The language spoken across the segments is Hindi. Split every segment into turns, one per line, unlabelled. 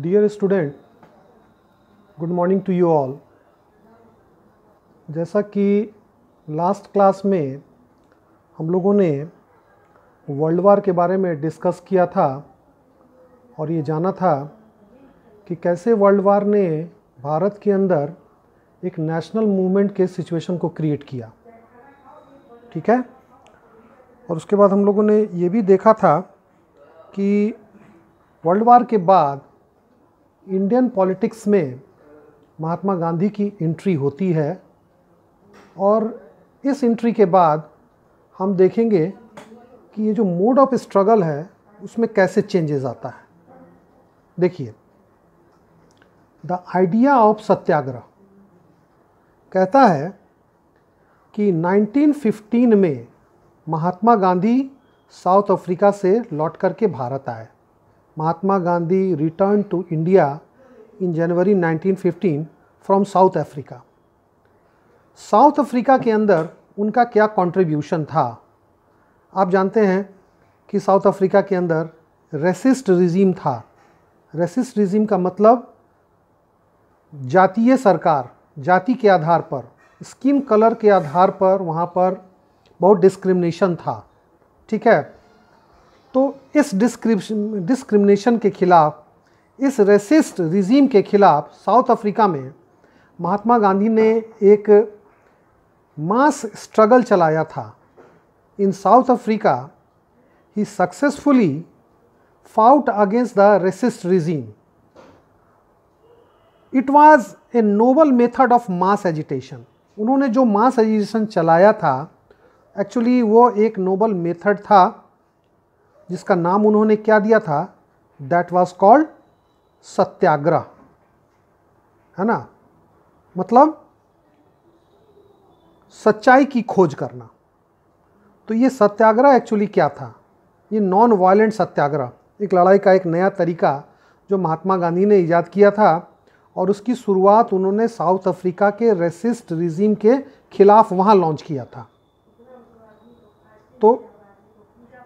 Dear student good morning to you all जैसा कि लास्ट क्लास में हम लोगों ने वर्ल्ड वार के बारे में डिस्कस किया था और ये जाना था कि कैसे वर्ल्ड वार ने भारत के अंदर एक नेशनल मूवमेंट के सिचुएशन को क्रिएट किया ठीक है और उसके बाद हम लोगों ने ये भी देखा था कि वर्ल्ड वार के बाद इंडियन पॉलिटिक्स में महात्मा गांधी की एंट्री होती है और इस एंट्री के बाद हम देखेंगे कि ये जो मोड ऑफ स्ट्रगल है उसमें कैसे चेंजेस आता है देखिए द आइडिया ऑफ सत्याग्रह कहता है कि 1915 में महात्मा गांधी साउथ अफ्रीका से लौट करके भारत आए Mahatma Gandhi returned to India in January 1915 from South Africa South Africa के अंदर उनका क्या contribution था आप जानते हैं कि साउथ अफ्रीका के अंदर racist regime था racist regime का मतलब जातीय सरकार जाति के आधार पर स्किन कलर के आधार पर वहाँ पर बहुत डिस्क्रिमिनेशन था ठीक है तो इस डिस्क्रिप्शन डिस्क्रिमिनेशन के खिलाफ इस रेसिस्ट रिजीम के खिलाफ साउथ अफ्रीका में महात्मा गांधी ने एक मास स्ट्रगल चलाया था in South Africa he successfully fought against the racist regime it was a noble method of mass agitation उन्होंने जो मास एजिटेशन चलाया था एक्चुअली वो एक नोबल मेथड था जिसका नाम उन्होंने क्या दिया था दैट वॉज कॉल्ड सत्याग्रह है ना मतलब सच्चाई की खोज करना तो ये सत्याग्रह एक्चुअली क्या था ये नॉन वायलेंट सत्याग्रह एक लड़ाई का एक नया तरीका जो महात्मा गांधी ने ईजाद किया था और उसकी शुरुआत उन्होंने साउथ अफ्रीका के रेसिस्ट रिजीम के खिलाफ वहाँ लॉन्च किया था तो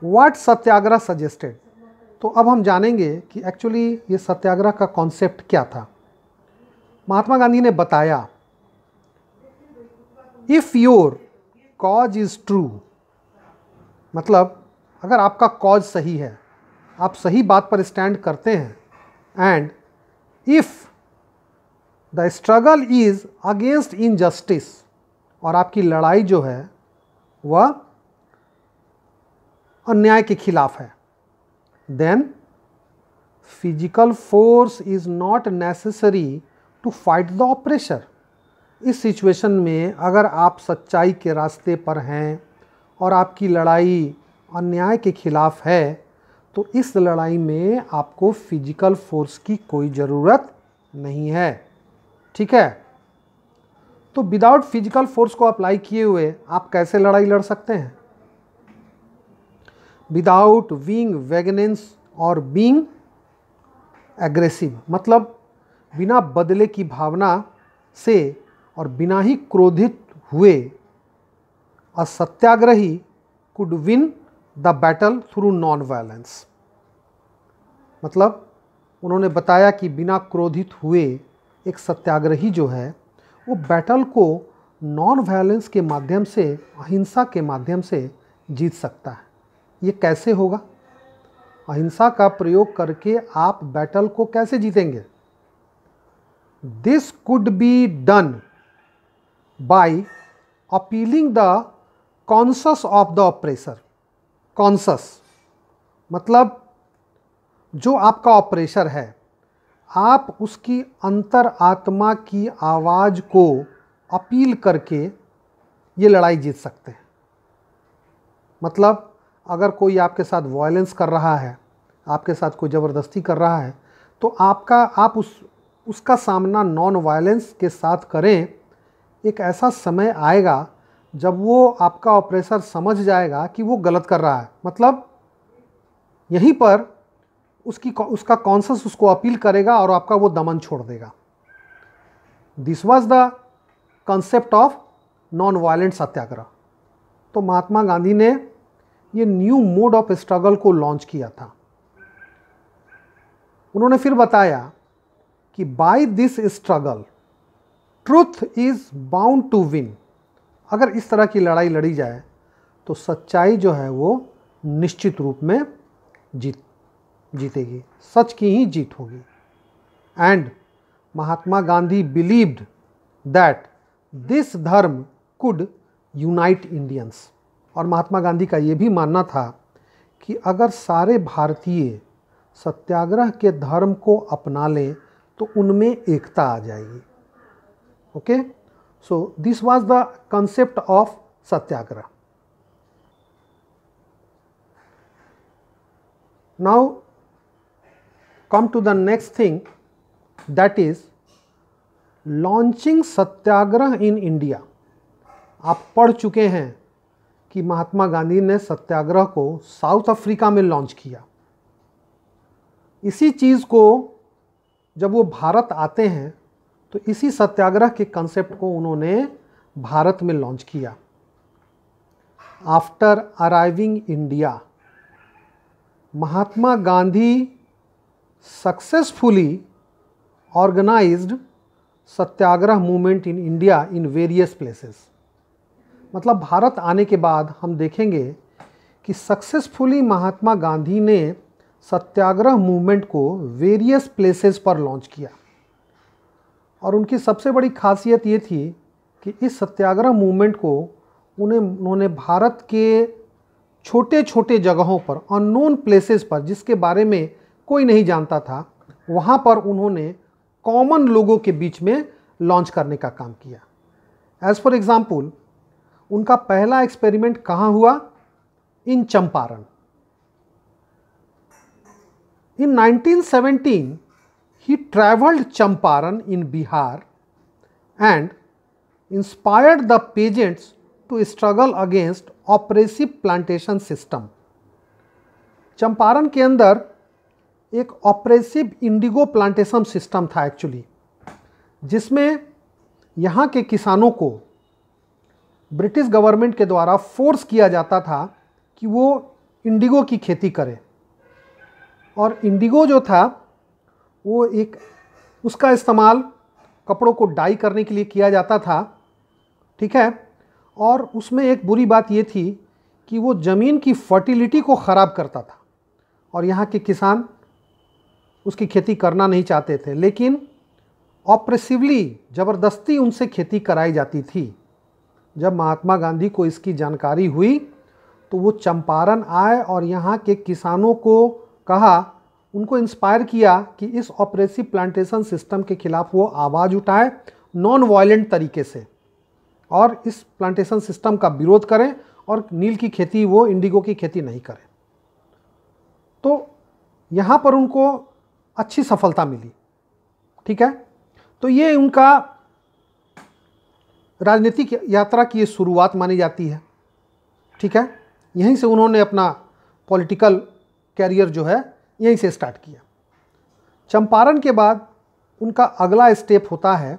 व्हाट सत्याग्रह सजेस्टेड तो अब हम जानेंगे कि एक्चुअली ये सत्याग्रह का कॉन्सेप्ट क्या था महात्मा गांधी ने बताया if your cause is true मतलब अगर आपका कॉज सही है आप सही बात पर स्टैंड करते हैं and if the struggle is against injustice और आपकी लड़ाई जो है वह और न्याय के खिलाफ है then physical force is not necessary to fight the oppressor इस सिचुएशन में अगर आप सच्चाई के रास्ते पर हैं और आपकी लड़ाई अन्याय के खिलाफ है तो इस लड़ाई में आपको फिजिकल फोर्स की कोई ज़रूरत नहीं है ठीक है तो विदाउट फिजिकल फोर्स को अप्लाई किए हुए आप कैसे लड़ाई लड़ सकते हैं विदाउट बींग वेगनेंस और बींग एग्रेसिव मतलब बिना बदले की भावना से और बिना ही क्रोधित हुए a satyagrahi could win the battle through non violence मतलब उन्होंने बताया कि बिना क्रोधित हुए एक सत्याग्रही जो है वो बैटल को नॉन वायलेंस के माध्यम से अहिंसा के माध्यम से जीत सकता है ये कैसे होगा अहिंसा का प्रयोग करके आप बैटल को कैसे जीतेंगे this could be done by appealing the conscience of the oppressor conscience मतलब जो आपका ऑपरेशर है आप उसकी अंतर आत्मा की आवाज़ को अपील करके ये लड़ाई जीत सकते हैं मतलब अगर कोई आपके साथ वायलेंस कर रहा है आपके साथ कोई ज़बरदस्ती कर रहा है तो आपका आप उस उसका सामना नॉन वायलेंस के साथ करें एक ऐसा समय आएगा जब वो आपका ऑपरेसर समझ जाएगा कि वो गलत कर रहा है मतलब यहीं पर उसकी उसका कॉन्सस उसको अपील करेगा और आपका वो दमन छोड़ देगा this was the concept of non violent satyagraha तो महात्मा गांधी ने ये न्यू मोड ऑफ स्ट्रगल को लॉन्च किया था उन्होंने फिर बताया कि by this struggle truth is bound to win अगर इस तरह की लड़ाई लड़ी जाए तो सच्चाई जो है वो निश्चित रूप में जीत जीतेगी सच की ही जीत होगी and Mahatma Gandhi believed that this dharma could unite Indians और महात्मा गांधी का ये भी मानना था कि अगर सारे भारतीय सत्याग्रह के धर्म को अपना लें तो उनमें एकता आ जाएगी okay so this was the concept of satyagraha now come to the next thing that is launching satyagraha in India आप पढ़ चुके हैं कि महात्मा गांधी ने सत्याग्रह को साउथ अफ्रीका में लॉन्च किया इसी चीज़ को जब वो भारत आते हैं तो इसी सत्याग्रह के कंसेप्ट को उन्होंने भारत में लॉन्च किया after arriving India Mahatma Gandhi successfully organised satyagraha movement in India in various places मतलब भारत आने के बाद हम देखेंगे कि सक्सेसफुली महात्मा गांधी ने सत्याग्रह मूवमेंट को वेरियस प्लेसेस पर लॉन्च किया और उनकी सबसे बड़ी खासियत ये थी कि इस सत्याग्रह मूवमेंट को उन्हें उन्होंने भारत के छोटे छोटे जगहों पर अननोन प्लेसेस पर जिसके बारे में कोई नहीं जानता था वहाँ पर उन्होंने कॉमन लोगों के बीच में लॉन्च करने का काम किया एज़ फॉर एग्ज़ाम्पल उनका पहला एक्सपेरिमेंट कहाँ हुआ in Champaran in 1917 he travelled Champaran in Bihar and inspired the peasants to struggle against oppressive plantation system Champaran के अंदर एक ऑपरेसिव इंडिगो प्लांटेशन सिस्टम था एक्चुअली जिसमें यहाँ के किसानों को ब्रिटिश गवर्नमेंट के द्वारा फोर्स किया जाता था कि वो इंडिगो की खेती करे और इंडिगो जो था वो एक उसका इस्तेमाल कपड़ों को डाई करने के लिए किया जाता था ठीक है और उसमें एक बुरी बात ये थी कि वो ज़मीन की फर्टिलिटी को ख़राब करता था और यहाँ के किसान उसकी खेती करना नहीं चाहते थे लेकिन ऑप्रेसिवली ज़बरदस्ती उनसे खेती कराई जाती थी जब महात्मा गांधी को इसकी जानकारी हुई तो वो चंपारण आए और यहाँ के किसानों को कहा उनको इंस्पायर किया कि इस ऑपरेसिव प्लांटेशन सिस्टम के खिलाफ वो आवाज़ उठाए नॉन वायलेंट तरीके से और इस प्लांटेशन सिस्टम का विरोध करें और नील की खेती वो इंडिगो की खेती नहीं करें तो यहाँ पर उनको अच्छी सफलता मिली ठीक है तो ये उनका राजनीतिक यात्रा की ये शुरुआत मानी जाती है ठीक है यहीं से उन्होंने अपना पॉलिटिकल कैरियर जो है यहीं से स्टार्ट किया चंपारण के बाद उनका अगला स्टेप होता है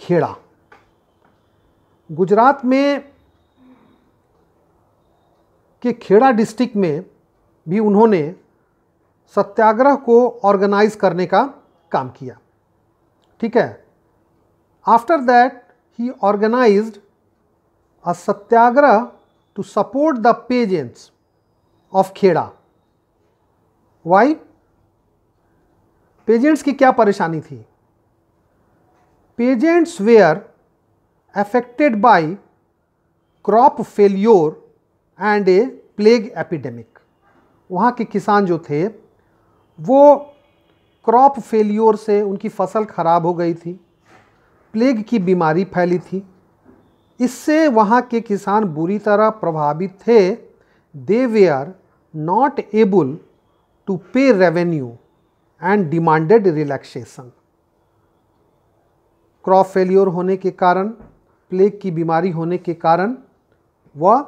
खेड़ा गुजरात में के खेड़ा डिस्ट्रिक्ट में भी उन्होंने सत्याग्रह को ऑर्गेनाइज करने का काम किया ठीक है after that he organized a satyagraha to support the peasants of Kheda. Why? Peasants की क्या परेशानी थी peasants were affected by crop failure and a plague epidemic. वहाँ के किसान जो थे वो क्रॉप फेल्योर से उनकी फसल ख़राब हो गई थी प्लेग की बीमारी फैली थी इससे वहाँ के किसान बुरी तरह प्रभावित थे they were not able to pay revenue and demanded relaxation crop failure होने के कारण प्लेग की बीमारी होने के कारण वह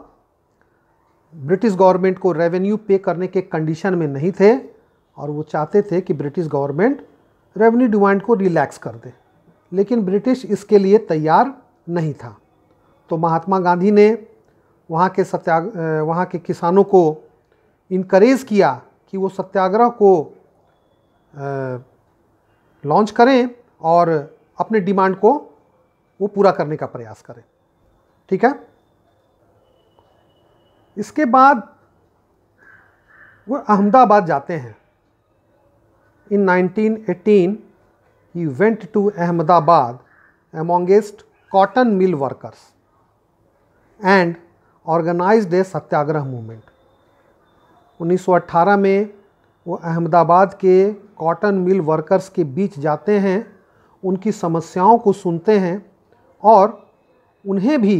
ब्रिटिश गवर्नमेंट को रेवेन्यू पे करने के कंडीशन में नहीं थे और वो चाहते थे कि ब्रिटिश गवर्नमेंट रेवेन्यू डिमांड को रिलैक्स कर दे लेकिन ब्रिटिश इसके लिए तैयार नहीं था तो महात्मा गांधी ने वहाँ के सत्या वहाँ के किसानों को इनक्रेज किया कि वो सत्याग्रह को लॉन्च करें और अपने डिमांड को वो पूरा करने का प्रयास करें ठीक है इसके बाद वो अहमदाबाद जाते हैं इन 1918 he went to Ahmedabad amongst cotton mill workers and organized a Satyagraha movement. 1918 में वो अहमदाबाद के कॉटन मिल वर्कर्स के बीच जाते हैं उनकी समस्याओं को सुनते हैं और उन्हें भी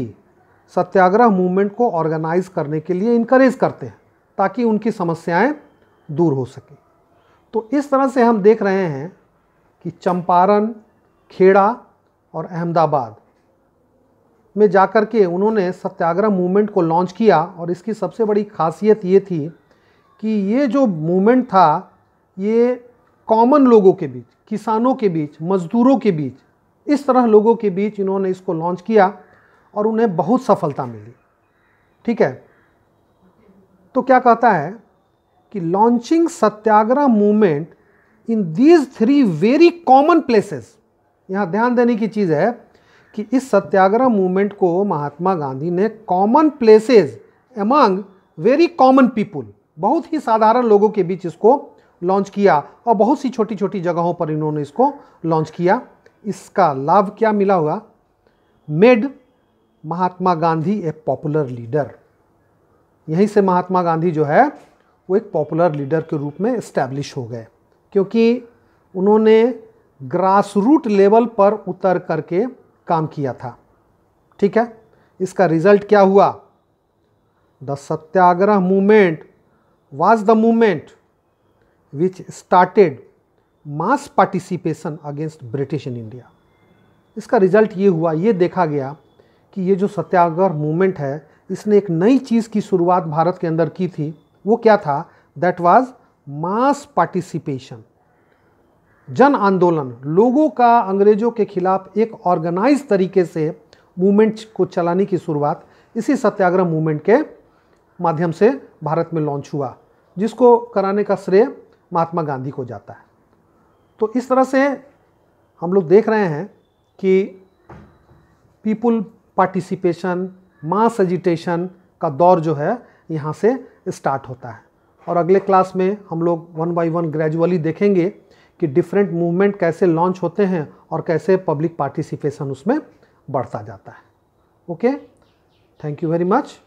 सत्याग्रह मूवमेंट को ऑर्गेनाइज करने के लिए इनक्रेज करते हैं ताकि उनकी समस्याएं दूर हो सकें तो इस तरह से हम देख रहे हैं कि चंपारण खेड़ा और अहमदाबाद में जाकर के उन्होंने सत्याग्रह मूवमेंट को लॉन्च किया और इसकी सबसे बड़ी खासियत ये थी कि ये जो मूवमेंट था ये कॉमन लोगों के बीच किसानों के बीच मज़दूरों के बीच इस तरह लोगों के बीच इन्होंने इसको लॉन्च किया और उन्हें बहुत सफलता मिली ठीक है तो क्या कहता है कि launching satyagraha movement in these three very common places यहाँ ध्यान देने की चीज़ है कि इस सत्याग्रह मूवमेंट को महात्मा गांधी ने common places among very common people बहुत ही साधारण लोगों के बीच इसको लॉन्च किया और बहुत सी छोटी छोटी जगहों पर इन्होंने इसको लॉन्च किया इसका लाभ क्या मिला हुआ made Mahatma Gandhi a popular leader यहीं से महात्मा गांधी जो है वो एक पॉपुलर लीडर के रूप में इस्टेब्लिश हो गए क्योंकि उन्होंने ग्रास रूट लेवल पर उतर करके काम किया था ठीक है इसका रिजल्ट क्या हुआ the satyagraha movement was the movement which started mass participation against British in India इसका रिजल्ट ये हुआ ये देखा गया कि ये जो सत्याग्रह मूवमेंट है इसने एक नई चीज़ की शुरुआत भारत के अंदर की थी वो क्या था दैट वाज मास पार्टिसिपेशन जन आंदोलन लोगों का अंग्रेजों के खिलाफ एक ऑर्गेनाइज तरीके से मूवमेंट को चलाने की शुरुआत इसी सत्याग्रह मूवमेंट के माध्यम से भारत में लॉन्च हुआ जिसको कराने का श्रेय महात्मा गांधी को जाता है तो इस तरह से हम लोग देख रहे हैं कि पीपुल पार्टिसिपेशन मास एजिटेशन का दौर जो है यहाँ से स्टार्ट होता है और अगले क्लास में हम लोग वन बाई वन ग्रेजुअली देखेंगे कि डिफरेंट मूवमेंट कैसे लॉन्च होते हैं और कैसे पब्लिक पार्टिसिपेशन उसमें बढ़ता जाता है okay thank you very much